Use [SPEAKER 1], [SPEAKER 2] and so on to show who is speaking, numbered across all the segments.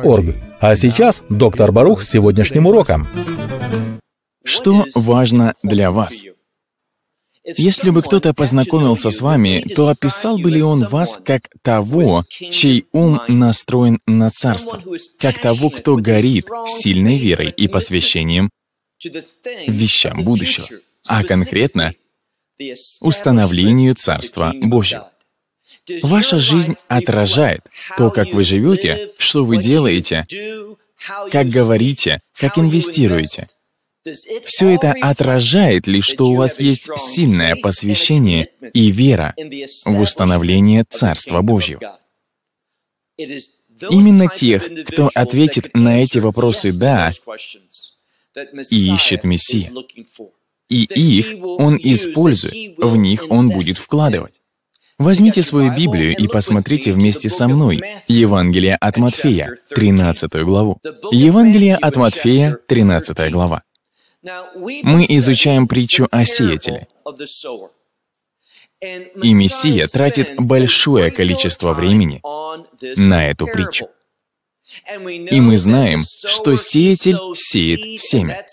[SPEAKER 1] org. А сейчас доктор Барух с сегодняшним уроком. Что важно для вас? Если бы
[SPEAKER 2] кто-то познакомился с вами, то описал бы ли он вас как того, чей ум настроен на царство, как того, кто горит сильной верой и посвящением вещам будущего, а конкретно установлению Царства Божьего? Ваша жизнь отражает то, как вы живете, что вы делаете, как говорите, как инвестируете. Все это отражает лишь, что у вас есть сильное посвящение и вера в установление Царства Божьего.
[SPEAKER 3] Именно тех, кто ответит на
[SPEAKER 2] эти вопросы «да» и ищет мессии, И их он использует, в них он будет вкладывать. Возьмите свою Библию и посмотрите вместе со мной Евангелие от Матфея, 13 главу. Евангелие от Матфея, 13 глава. Мы изучаем притчу о сеятеле. И Мессия тратит большое количество времени на эту притчу. И мы знаем, что сеятель сеет семя.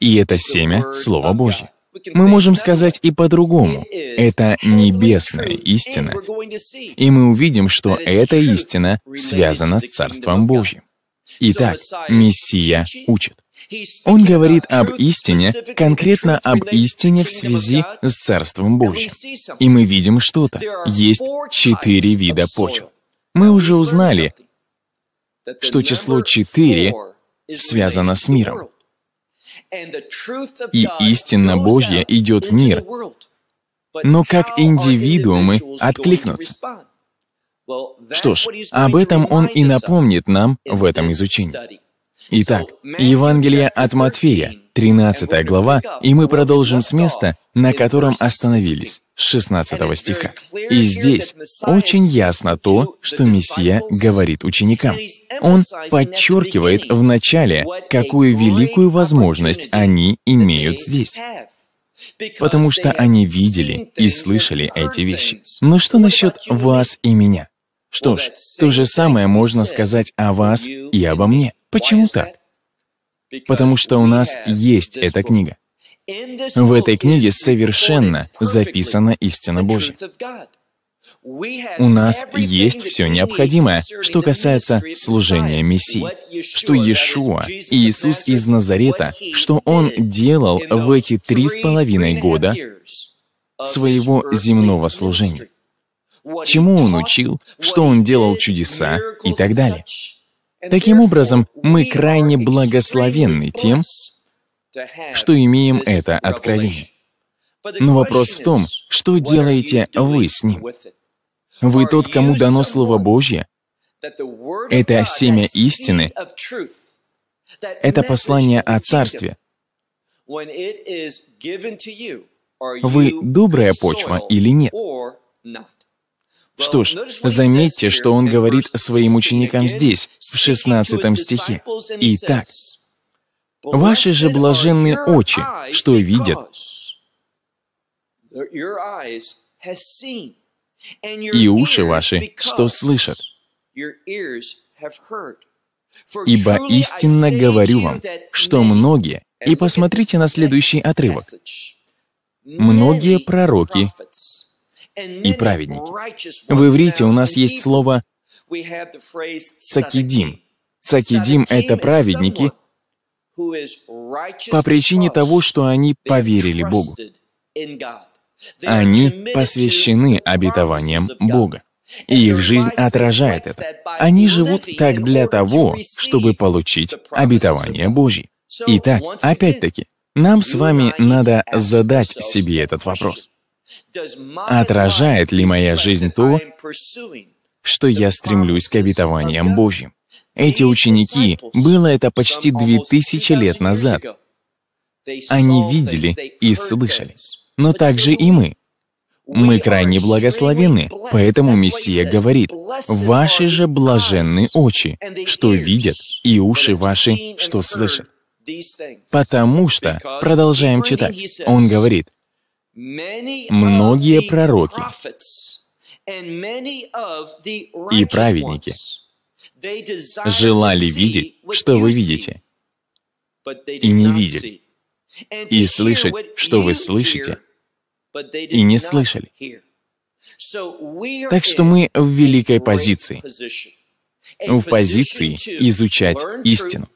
[SPEAKER 2] И это семя — Слово Божье. Мы можем сказать и по-другому. Это небесная истина. И мы увидим, что эта истина связана с Царством Божьим. Итак, Мессия учит. Он говорит об истине, конкретно об истине в связи с Царством Божьим. И мы видим что-то. Есть четыре вида почв. Мы уже узнали, что число четыре связано с миром. И истина Божья идет в мир. Но как индивидуумы откликнуться? Что ж, об этом он и напомнит нам в этом изучении. Итак, Евангелие от Матфея, 13 глава, и мы продолжим с места, на котором остановились, с 16 стиха. И здесь очень ясно то, что Мессия говорит ученикам. Он подчеркивает в начале, какую великую возможность они имеют здесь потому что они видели и слышали эти вещи. Но что насчет вас и меня? Что ж, то же самое можно сказать о вас и обо мне. Почему так? потому что у нас есть эта книга. В этой книге совершенно записана истина Божья. У нас есть все необходимое, что касается служения Мессии, что Иешуа, Иисус из Назарета, что Он делал в эти три с половиной года своего земного служения, чему Он учил, что Он делал чудеса и так далее. Таким образом, мы крайне благословенны тем, что имеем это откровение. Но вопрос в том, что делаете вы с ним? Вы тот, кому дано Слово Божье? Это семя истины?
[SPEAKER 3] Это послание
[SPEAKER 2] о Царстве?
[SPEAKER 3] Вы
[SPEAKER 2] добрая почва или нет? Что ж, заметьте, что он говорит своим ученикам здесь, в 16 стихе. «Итак, ваши же блаженные очи, что видят,
[SPEAKER 3] и уши ваши, что слышат. Ибо истинно говорю вам, что
[SPEAKER 2] многие, и посмотрите на следующий отрывок, многие пророки
[SPEAKER 3] и праведники. В иврите у нас есть слово «сакидим». «Сакидим» — это праведники по причине того,
[SPEAKER 2] что они поверили Богу. Они посвящены обетованиям Бога. И их жизнь отражает это. Они живут так для того, чтобы получить обетование Божье. Итак, опять-таки, нам с вами надо задать себе этот вопрос.
[SPEAKER 3] Отражает
[SPEAKER 2] ли моя жизнь то, что я стремлюсь к обетованиям Божьим? Эти ученики, было это почти две тысячи лет назад. Они видели и слышали. Но также и мы. Мы крайне благословены, поэтому Мессия говорит, «Ваши же блаженны очи, что видят, и уши ваши, что слышат».
[SPEAKER 3] Потому что, продолжаем читать, он говорит, Многие пророки
[SPEAKER 2] и праведники желали видеть, что вы видите, и не видели, и слышать, что вы слышите, и не слышали. Так что мы в великой позиции, в позиции изучать истину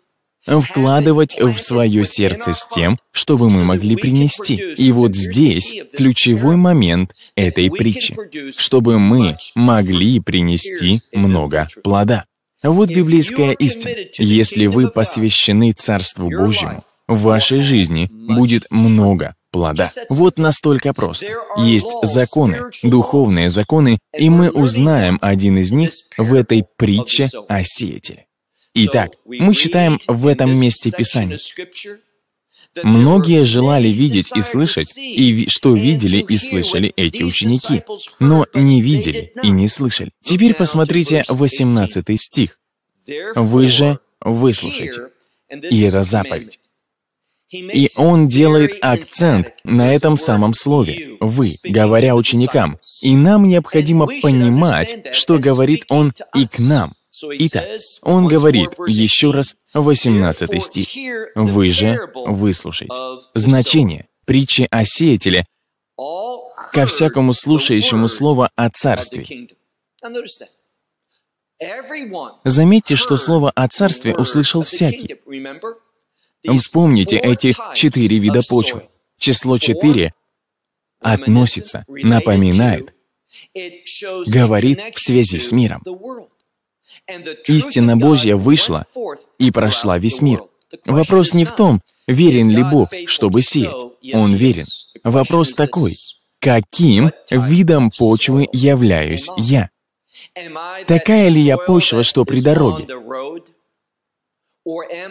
[SPEAKER 2] вкладывать в свое сердце с тем, чтобы мы могли принести. И вот здесь ключевой момент этой притчи, чтобы мы могли принести много плода. Вот библейская истина. Если вы посвящены Царству Божьему, в вашей жизни будет много плода. Вот настолько просто. Есть законы, духовные законы, и мы узнаем один из них в этой притче о сеятеле. Итак, мы читаем в этом месте Писания. Многие желали видеть и слышать, и что видели и слышали эти ученики, но не видели и не слышали. Теперь посмотрите 18 стих. «Вы же выслушайте». И это заповедь. И он делает акцент на этом самом слове «вы», говоря ученикам. И нам необходимо понимать, что говорит он и к нам – Итак, он говорит еще раз 18 стих. «Вы же выслушайте». Значение притчи о сеятеле ко всякому слушающему слово о царстве. Заметьте, что слово о царстве услышал всякий. Вспомните эти четыре вида почвы. Число четыре относится, напоминает, говорит в связи с миром. Истина Божья вышла и прошла весь мир. Вопрос не в том, верен ли Бог, чтобы сеять. Он верен. Вопрос такой, каким видом почвы являюсь я? Такая ли я почва, что при дороге?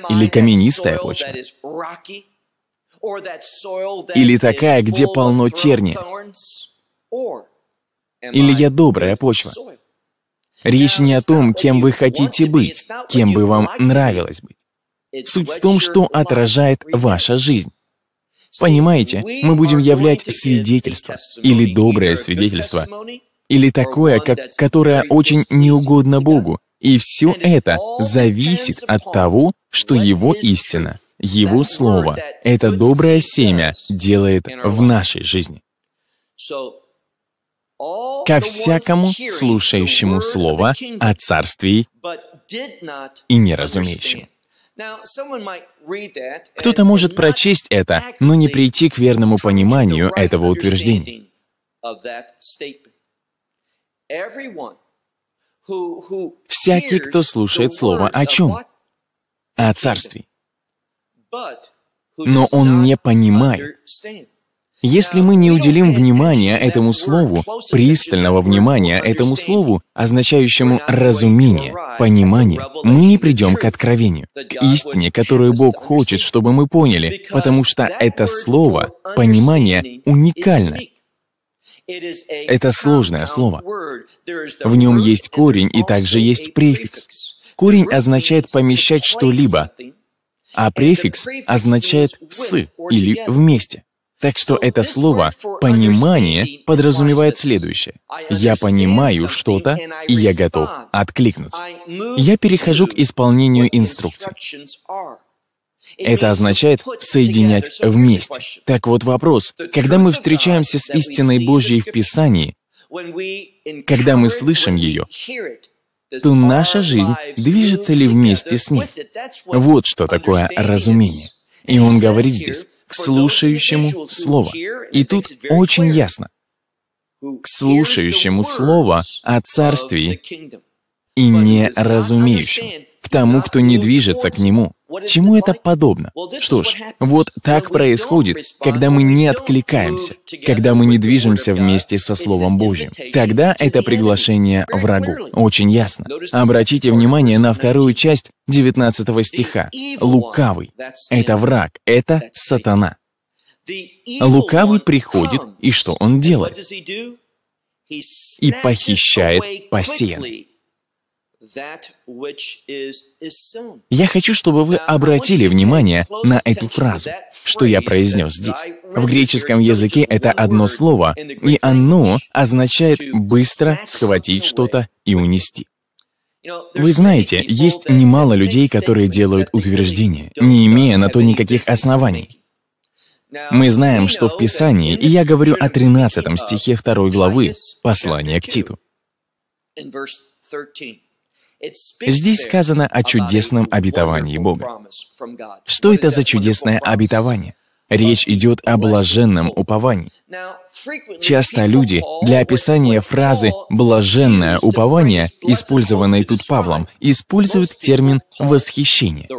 [SPEAKER 3] Или каменистая почва? Или такая, где полно терния? Или я
[SPEAKER 2] добрая почва? Речь не о том, кем вы хотите быть, кем бы вам нравилось быть. Суть в том, что отражает ваша жизнь. Понимаете, мы будем являть свидетельство, или доброе свидетельство, или такое, как, которое очень неугодно Богу, и все это зависит от того, что Его истина, Его Слово, это доброе семя делает в нашей жизни
[SPEAKER 3] ко всякому слушающему слово о царствии
[SPEAKER 2] и неразумеющему. Кто-то может прочесть это, но не прийти к верному пониманию этого утверждения.
[SPEAKER 3] Всякий, кто слушает
[SPEAKER 2] слово о чем? О царстве. Но он не понимает если мы не уделим внимания этому слову, пристального внимания этому слову, означающему разумение, понимание, мы не придем к откровению, к истине, которую Бог хочет, чтобы мы поняли, потому что это слово, понимание, уникально. Это сложное слово. В нем есть корень и также есть префикс. Корень означает помещать что-либо, а префикс означает «с» или «вместе». Так что это слово «понимание» подразумевает следующее. Я понимаю что-то, и я готов откликнуться.
[SPEAKER 3] Я перехожу к
[SPEAKER 2] исполнению инструкций. Это означает «соединять вместе». Так вот вопрос, когда мы встречаемся с истиной Божьей в Писании, когда мы слышим ее, то наша жизнь движется ли вместе с ней? Вот что такое разумение. И он говорит здесь, к слушающему слово. И тут очень ясно. К слушающему слово о царстве и не неразумеющему к тому, кто не движется к нему. Чему это подобно? Что ж, вот так происходит, когда мы не откликаемся, когда мы не движемся вместе со Словом Божьим. Тогда это приглашение врагу. Очень ясно. Обратите внимание на вторую часть 19 стиха. «Лукавый» — это враг, это сатана. Лукавый приходит, и что он делает?
[SPEAKER 3] И
[SPEAKER 2] похищает посеянное. Я хочу, чтобы вы обратили внимание на эту фразу, что я произнес здесь. В греческом языке это одно слово, и оно означает «быстро схватить что-то и унести». Вы знаете, есть немало людей, которые делают утверждения, не имея на то никаких оснований. Мы знаем, что в Писании, и я говорю о 13 стихе 2 главы послания к Титу.
[SPEAKER 3] Здесь сказано о чудесном обетовании Бога. Что
[SPEAKER 2] это за чудесное обетование? Речь идет о блаженном уповании. Часто люди для описания фразы «блаженное упование», использованной тут Павлом, используют термин «восхищение».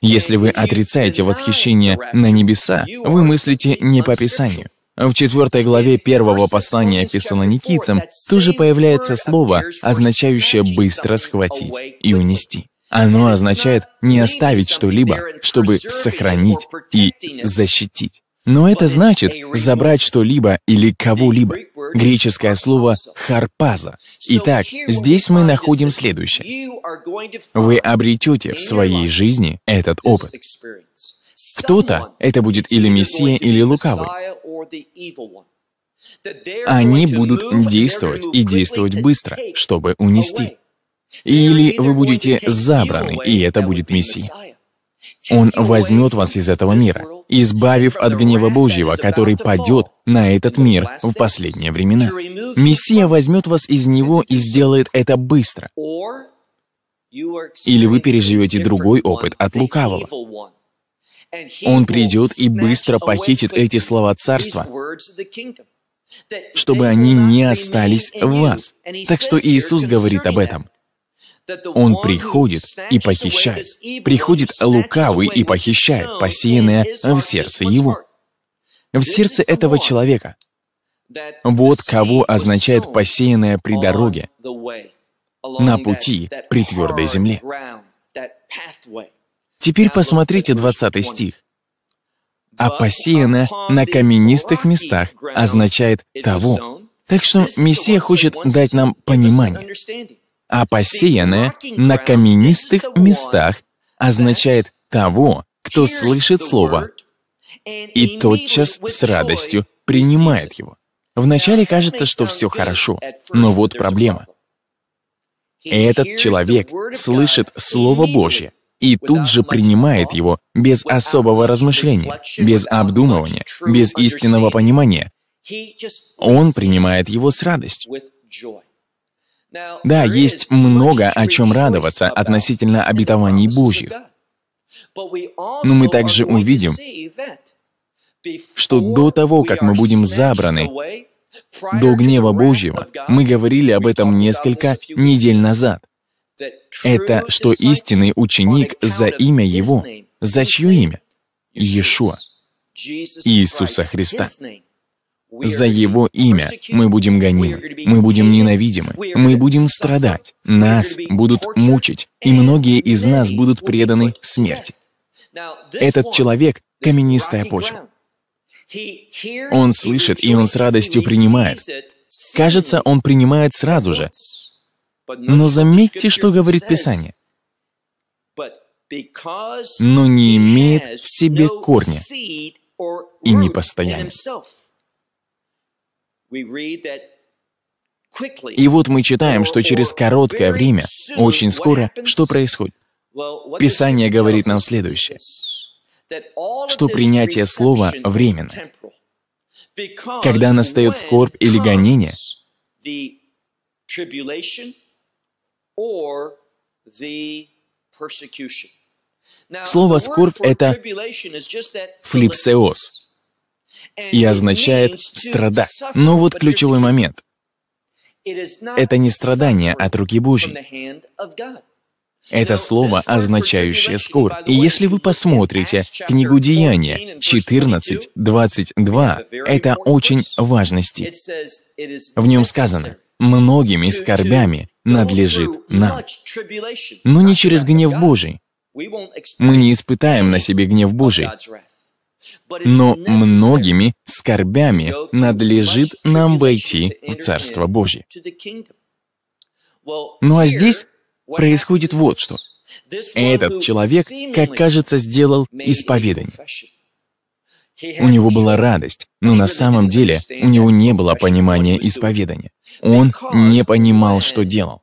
[SPEAKER 2] Если вы отрицаете восхищение на небеса, вы мыслите не по Писанию. В четвертой главе первого послания Никитцем тоже появляется слово, означающее «быстро схватить и унести». Оно означает не оставить что-либо, чтобы сохранить и защитить. Но это значит забрать что-либо или кого-либо. Греческое слово «харпаза». Итак, здесь мы находим следующее. Вы обретете в своей жизни этот опыт. Кто-то, это будет или Мессия, или Лукавый, они будут действовать и действовать быстро, чтобы унести. Или вы будете забраны, и это будет Мессия. Он возьмет вас из этого мира, избавив от гнева Божьего, который падет на этот мир в последние времена. Мессия возьмет вас из него и сделает это быстро.
[SPEAKER 3] Или
[SPEAKER 2] вы переживете другой опыт от лукавого.
[SPEAKER 3] Он придет
[SPEAKER 2] и быстро похитит эти слова царства, чтобы они не остались в вас. Так что Иисус говорит об этом. Он приходит и похищает. Приходит лукавый и похищает, посеянное в сердце его. В сердце этого человека. Вот кого означает посеянное при дороге,
[SPEAKER 3] на пути, при твердой земле.
[SPEAKER 2] Теперь посмотрите 20 стих. «А посеяно на каменистых местах» означает «того». Так что Мессия хочет дать нам понимание. «А посеянное на каменистых местах» означает «того, кто слышит Слово и тотчас с радостью принимает его». Вначале кажется, что все хорошо, но вот проблема. Этот человек слышит Слово Божье, и тут же принимает его без особого размышления, без обдумывания, без истинного понимания. Он принимает его с радостью. Да, есть много о чем радоваться относительно обетований Божьих. Но мы также увидим, что до того, как мы будем забраны до гнева Божьего, мы говорили об этом несколько недель назад. Это что истинный ученик за имя Его. За чье имя? Иешуа,
[SPEAKER 3] Иисуса Христа. За
[SPEAKER 2] Его имя мы будем гонимы, мы будем ненавидимы, мы будем страдать, нас будут мучить, и многие из нас будут преданы смерти. Этот человек — каменистая почва. Он слышит, и он с радостью принимает. Кажется, он принимает сразу же,
[SPEAKER 3] но заметьте, что говорит Писание. Но
[SPEAKER 2] не имеет в себе корня и непостоянен. И вот мы читаем, что через короткое время, очень скоро, что происходит? Писание говорит нам следующее, что принятие слова временно. Когда настает скорбь или гонение,
[SPEAKER 3] Слово «скорбь» — это
[SPEAKER 2] флипсеос и означает «страдать». Но вот ключевой момент.
[SPEAKER 3] Это не
[SPEAKER 2] страдание от руки
[SPEAKER 3] Божьей.
[SPEAKER 2] Это слово, означающее «скорбь». И если вы посмотрите книгу «Деяния» 14, 22, это очень важности.
[SPEAKER 3] В нем сказано
[SPEAKER 2] «многими скорбями надлежит нам. Но не через гнев Божий.
[SPEAKER 3] Мы
[SPEAKER 2] не испытаем на себе гнев Божий. Но многими скорбями надлежит нам войти в Царство Божье. Ну а здесь происходит вот что. Этот человек, как кажется, сделал исповедание. У него была радость, но на самом деле у него не было понимания исповедания. Он не понимал, что делал.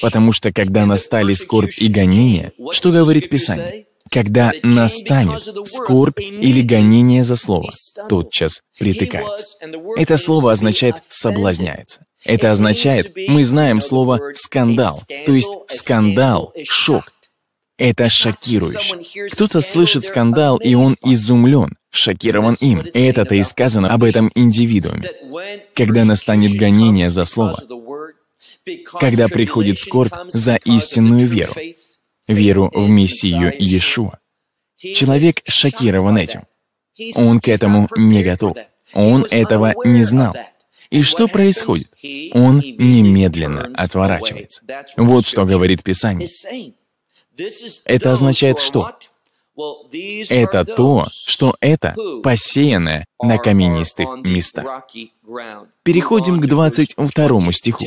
[SPEAKER 2] Потому что когда настали скорбь и гонения, что говорит Писание? Когда настанет скорбь или гонение за слово, тотчас притыкается. Это слово означает «соблазняется». Это означает, мы знаем слово «скандал», то есть скандал, шок, это шокирующе. Кто-то слышит скандал, и он изумлен, шокирован им. Это-то и сказано об этом индивидууме. Когда настанет гонение за слово, когда приходит скорбь за истинную веру, веру в Мессию Иешуа, человек шокирован этим. Он к этому не готов. Он этого не знал. И что происходит? Он немедленно отворачивается. Вот что говорит Писание. Это означает что? Это то, что это посеянное на каменистых местах. Переходим к 22 стиху.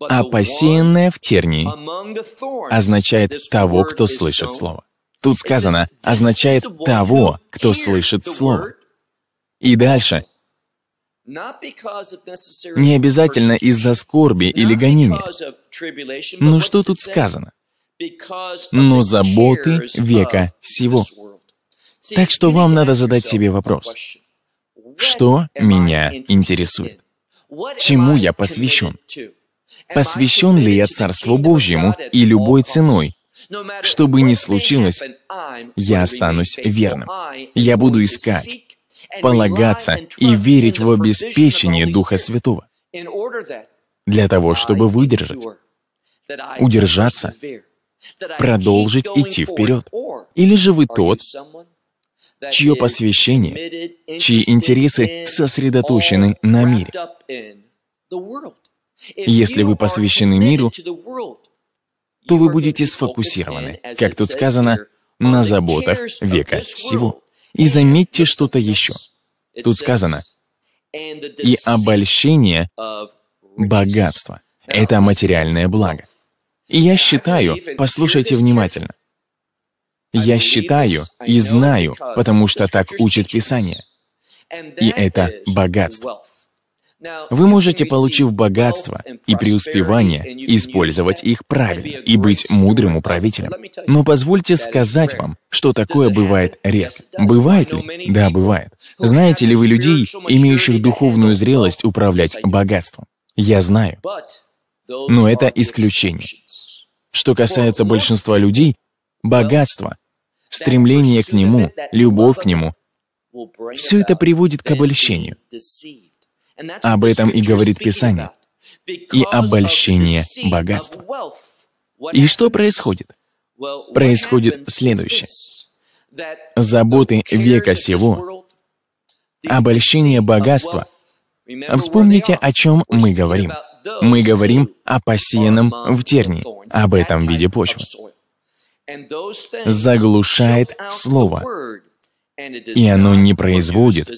[SPEAKER 2] А посеянное в тернии означает того, кто слышит слово. Тут сказано, означает того, кто слышит слово. И дальше.
[SPEAKER 3] Не
[SPEAKER 2] обязательно из-за скорби или гонения.
[SPEAKER 3] Но ну что тут сказано? но
[SPEAKER 2] заботы века сего. Так что вам надо задать себе вопрос. Что меня интересует? Чему я посвящен? Посвящен ли я Царству Божьему и любой ценой? Что бы ни случилось, я останусь верным. Я буду искать, полагаться и верить в обеспечение Духа Святого для того, чтобы выдержать, удержаться продолжить идти вперед? Или же вы тот, чье посвящение, чьи интересы сосредоточены на мире? Если вы посвящены миру, то вы будете сфокусированы, как тут сказано, на заботах века всего, И заметьте что-то еще. Тут сказано,
[SPEAKER 3] и
[SPEAKER 2] обольщение богатства. Это материальное благо я считаю, послушайте внимательно, я считаю и знаю, потому что так учит Писание.
[SPEAKER 3] И это богатство.
[SPEAKER 2] Вы можете, получив богатство и преуспевание, использовать их правильно и быть мудрым управителем. Но позвольте сказать вам, что такое бывает редко. Бывает ли? Да, бывает. Знаете ли вы людей, имеющих духовную зрелость управлять богатством? Я знаю. Но это исключение. Что касается большинства людей, богатство, стремление к нему, любовь к нему — все это приводит к обольщению. Об этом и говорит Писание. И обольщение богатства. И что происходит? Происходит следующее. Заботы века сего, обольщение богатства. Вспомните, о чем мы говорим — мы говорим о посеянном в тернии, об этом виде почвы.
[SPEAKER 3] Заглушает слово, и оно не производит,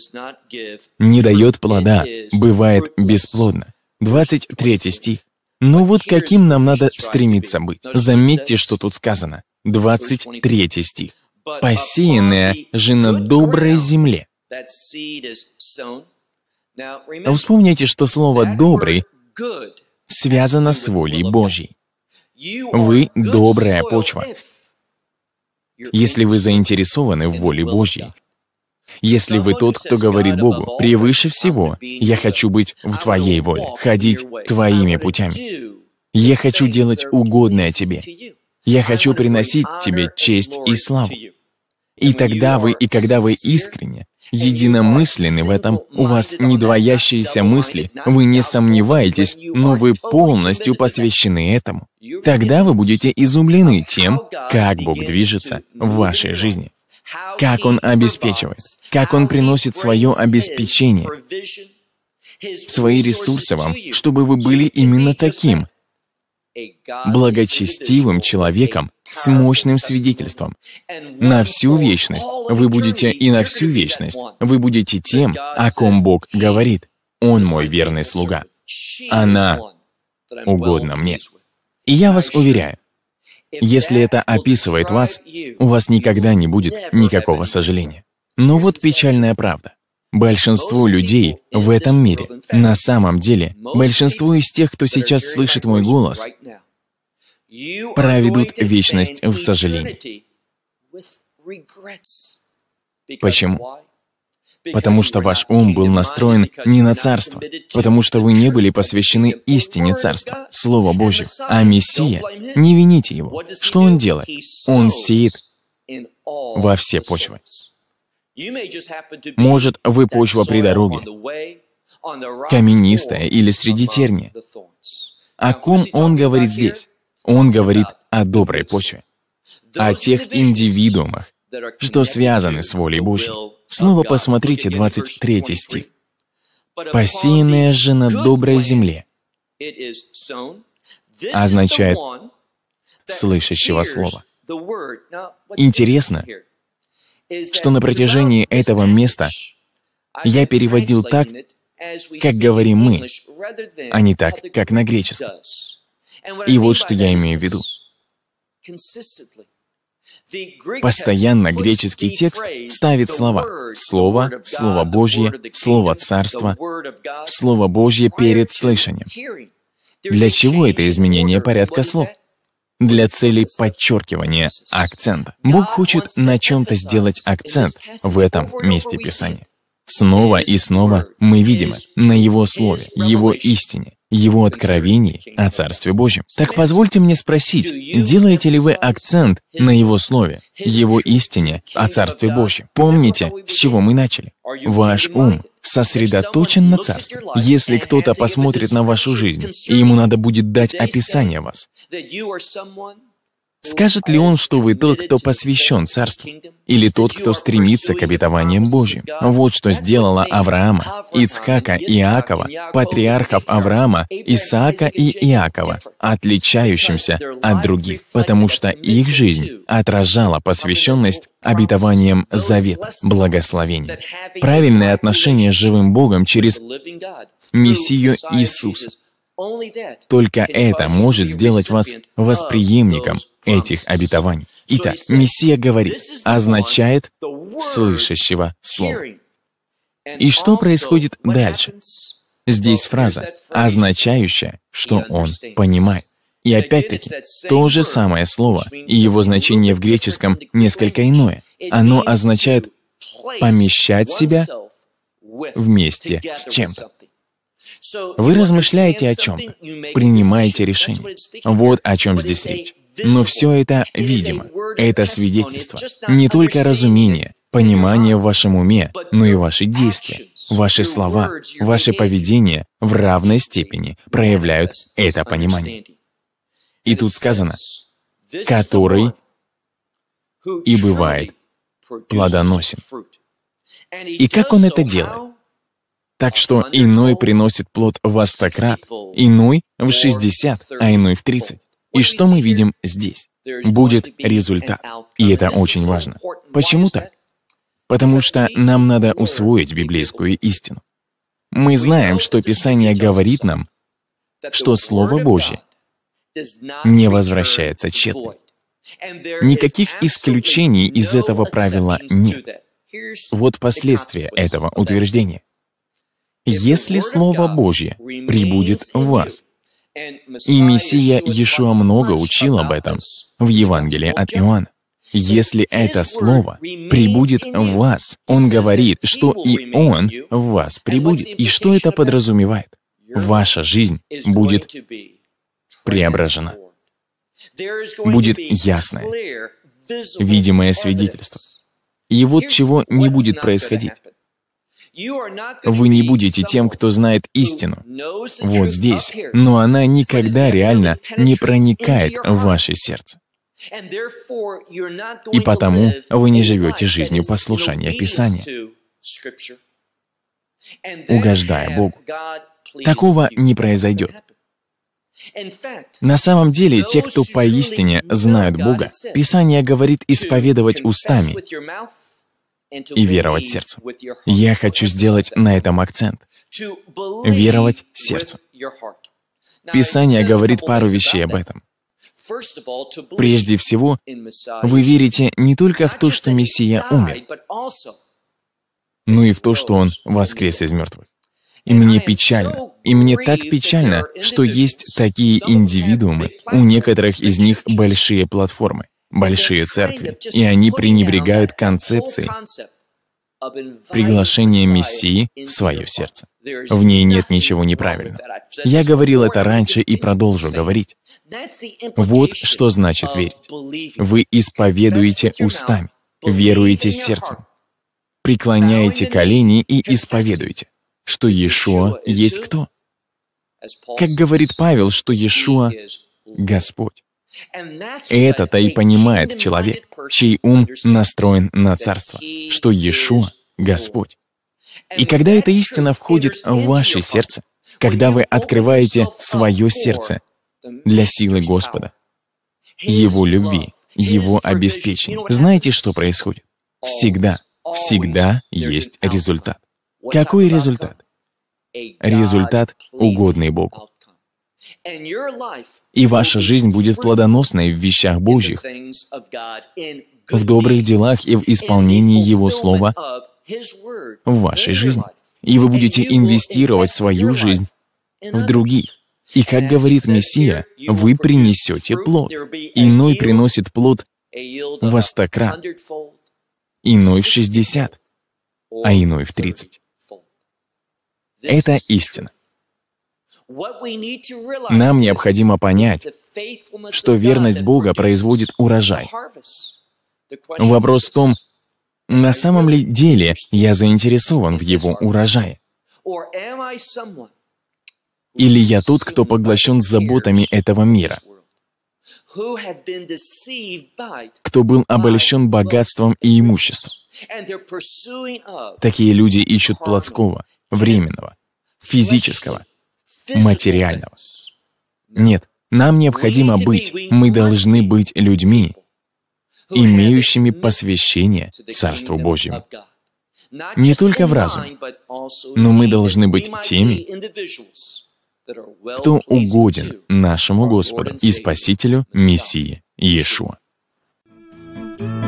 [SPEAKER 3] не дает плода, бывает
[SPEAKER 2] бесплодно. 23 стих. Но «Ну вот каким нам надо стремиться быть. Заметьте, что тут сказано. 23 стих. Посеянная же на доброй земле». Вспомните, что слово «добрый» Связана с волей Божьей. Вы — добрая почва. Если вы заинтересованы в воле Божьей, если вы тот, кто говорит Богу, превыше всего, я хочу быть в Твоей воле, ходить Твоими путями. Я хочу делать угодное Тебе. Я хочу приносить Тебе честь и славу. И тогда вы, и когда вы искренне, единомысленны в этом, у вас не двоящиеся мысли, вы не сомневаетесь, но вы полностью посвящены этому. Тогда вы будете изумлены тем, как Бог движется в вашей жизни, как Он обеспечивает, как Он приносит свое обеспечение, свои ресурсы вам, чтобы вы были именно таким, благочестивым человеком, с мощным свидетельством. На всю вечность вы будете и на всю вечность вы будете тем, о ком Бог говорит. Он мой верный слуга. Она угодна мне. И я вас уверяю, если это описывает вас, у вас никогда не будет никакого сожаления. Но вот печальная правда. Большинство людей в этом мире, на самом деле, большинство из тех, кто сейчас слышит мой голос,
[SPEAKER 3] проведут вечность в сожалении. Почему? Потому что
[SPEAKER 2] ваш ум был настроен не на царство, потому что вы не были посвящены истине царства, Слово Божьему. А Мессия, не вините его. Что он делает? Он сеет
[SPEAKER 3] во все почвы. Может, вы почва при дороге, каменистая или среди терния.
[SPEAKER 2] О ком он говорит здесь? Он говорит о доброй почве, о тех индивидуумах, что связаны с волей Божьей. Снова посмотрите 23 стих. «Посеянное же на доброй земле» означает «слышащего слова». Интересно, что на протяжении этого места
[SPEAKER 1] я переводил так,
[SPEAKER 3] как говорим мы, а не так, как на греческом. И вот что я имею в виду. Постоянно греческий текст ставит слова. Слово, Слово Божье,
[SPEAKER 2] Слово Царства, Слово Божье перед слышанием. Для чего это изменение порядка слов? Для целей подчеркивания акцента. Бог хочет на чем-то сделать акцент в этом месте Писания. Снова и снова мы видим это на Его Слове, Его истине, Его откровении о Царстве Божьем. Так позвольте мне спросить, делаете ли вы акцент на Его Слове, Его истине о Царстве Божьем? Помните, с чего мы начали? Ваш ум сосредоточен на Царстве. Если кто-то посмотрит на вашу жизнь, и ему надо будет дать описание вас, Скажет ли он, что вы тот, кто посвящен царству? Или тот, кто стремится к обетованиям Божьим? Вот что сделала Авраама, Ицхака, и Иакова, патриархов Авраама, Исаака и Иакова, отличающимся от других, потому что их жизнь отражала посвященность обетованием завета, благословения. Правильное отношение с живым Богом через Мессию Иисуса только это может сделать вас восприемником этих обетований. Итак, Мессия говорит, означает «слышащего слова». И что происходит дальше? Здесь фраза, означающая, что он понимает. И опять-таки, то же самое слово, и его значение в греческом несколько иное. Оно означает «помещать себя вместе с чем-то». Вы размышляете о чем-то, принимаете решение. Вот о чем здесь речь. Но все это видимо. Это свидетельство. Не только разумение, понимание в вашем уме, но и ваши действия. Ваши слова, ваше поведение в равной степени проявляют это понимание. И тут сказано, который и бывает плодоносен. И как он это делает? Так что иной приносит плод во стократ, иной в 60, а иной в 30. И что мы видим здесь? Будет результат. И это очень важно. Почему так? Потому что нам надо усвоить библейскую истину. Мы знаем, что Писание говорит нам, что Слово Божье не возвращается тщетно. Никаких исключений из этого правила нет. Вот последствия этого утверждения если Слово Божье прибудет в вас.
[SPEAKER 3] И Мессия
[SPEAKER 2] Иешуа много учил об этом в Евангелии от Иоанна. Если это слово прибудет в вас, он говорит, что и он в вас прибудет. И что это подразумевает? Ваша жизнь будет преображена.
[SPEAKER 3] Будет ясное, видимое
[SPEAKER 2] свидетельство. И вот чего не будет происходить.
[SPEAKER 3] Вы не будете тем,
[SPEAKER 2] кто знает истину вот здесь, но она никогда реально не проникает в ваше сердце. И потому вы не живете жизнью послушания Писания, угождая Богу. Такого не произойдет. На самом деле, те, кто поистине знают Бога, Писание говорит исповедовать устами
[SPEAKER 3] и веровать сердцем. Я
[SPEAKER 2] хочу сделать на этом акцент. Веровать сердцем.
[SPEAKER 3] Писание говорит пару
[SPEAKER 2] вещей об этом.
[SPEAKER 3] Прежде всего, вы верите
[SPEAKER 2] не только в то, что Мессия умер, но и в то, что Он воскрес из мертвых. И мне печально, и мне так печально, что есть такие индивидуумы, у некоторых из них большие платформы большие церкви, и они пренебрегают концепцией приглашения Мессии в свое сердце. В ней нет ничего неправильного. Я говорил это раньше и продолжу говорить. Вот что значит верить. Вы исповедуете устами, веруете сердцем, преклоняете колени и исповедуете, что Иешуа есть кто? Как говорит Павел, что Иешуа — Господь. Это-то и понимает человек, чей ум настроен на царство, что Иешуа — Господь. И когда эта истина входит в ваше сердце, когда вы открываете свое сердце для силы Господа, Его любви, Его обеспечения, знаете, что происходит? Всегда, всегда есть результат. Какой результат? Результат, угодный Богу. И ваша жизнь будет плодоносной в вещах Божьих, в добрых делах и в исполнении Его Слова в вашей жизни. И вы будете инвестировать свою жизнь в других. И как говорит Мессия, вы принесете плод.
[SPEAKER 3] Иной
[SPEAKER 2] приносит плод
[SPEAKER 3] в стократ,
[SPEAKER 2] иной в 60, а иной в 30. Это истина.
[SPEAKER 3] Нам
[SPEAKER 2] необходимо понять,
[SPEAKER 3] что верность Бога
[SPEAKER 2] производит урожай. Вопрос в том, на самом ли деле я заинтересован в его урожае? Или я тот, кто поглощен заботами этого мира? Кто был обольщен богатством и имуществом? Такие люди ищут плотского, временного, физического, материального. Нет, нам необходимо быть, мы должны быть людьми, имеющими посвящение Царству Божьему. Не только в разуме,
[SPEAKER 3] но мы должны быть теми, кто
[SPEAKER 2] угоден нашему Господу и Спасителю Мессии Иешуа. thank
[SPEAKER 1] you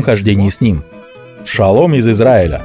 [SPEAKER 1] хождении с Ним. Шалом из Израиля!